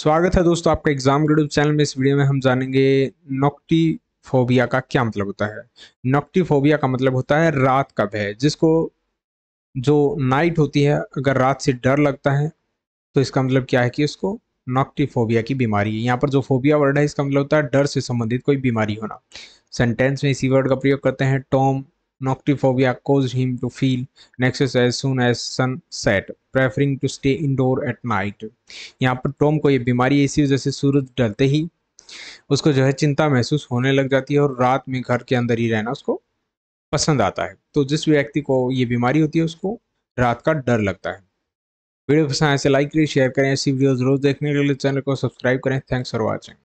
स्वागत है दोस्तों आपका एग्जाम ग्रेड चैनल में इस वीडियो में हम जानेंगे नोक्टी फोबिया का क्या मतलब होता है नोक्टी फोबिया का मतलब होता है रात का भय जिसको जो नाइट होती है अगर रात से डर लगता है तो इसका मतलब क्या है कि उसको नोक्टी फोबिया की बीमारी है यहाँ पर जो फोबिया वर्ड है इसका मतलब होता है डर से संबंधित कोई बीमारी होना सेंटेंस में इसी वर्ड का प्रयोग करते हैं Tom Noctophobia caused him to feel nexus as soon as sun set, preferring to stay indoor at night. यहाँ पर टॉम को ये बीमारी ऐसी वजह से सूरज ढलते ही उसको जो है चिंता महसूस होने लग जाती है और रात में घर के अंदर ही रहना उसको पसंद आता है तो जिस व्यक्ति को ये बीमारी होती है उसको रात का डर लगता है वीडियो पसंद ऐसे तो लाइक करें शेयर करें ऐसी वीडियोस रोज देखने के लिए चैनल को सब्सक्राइब करें थैंक्स फॉर वॉचिंग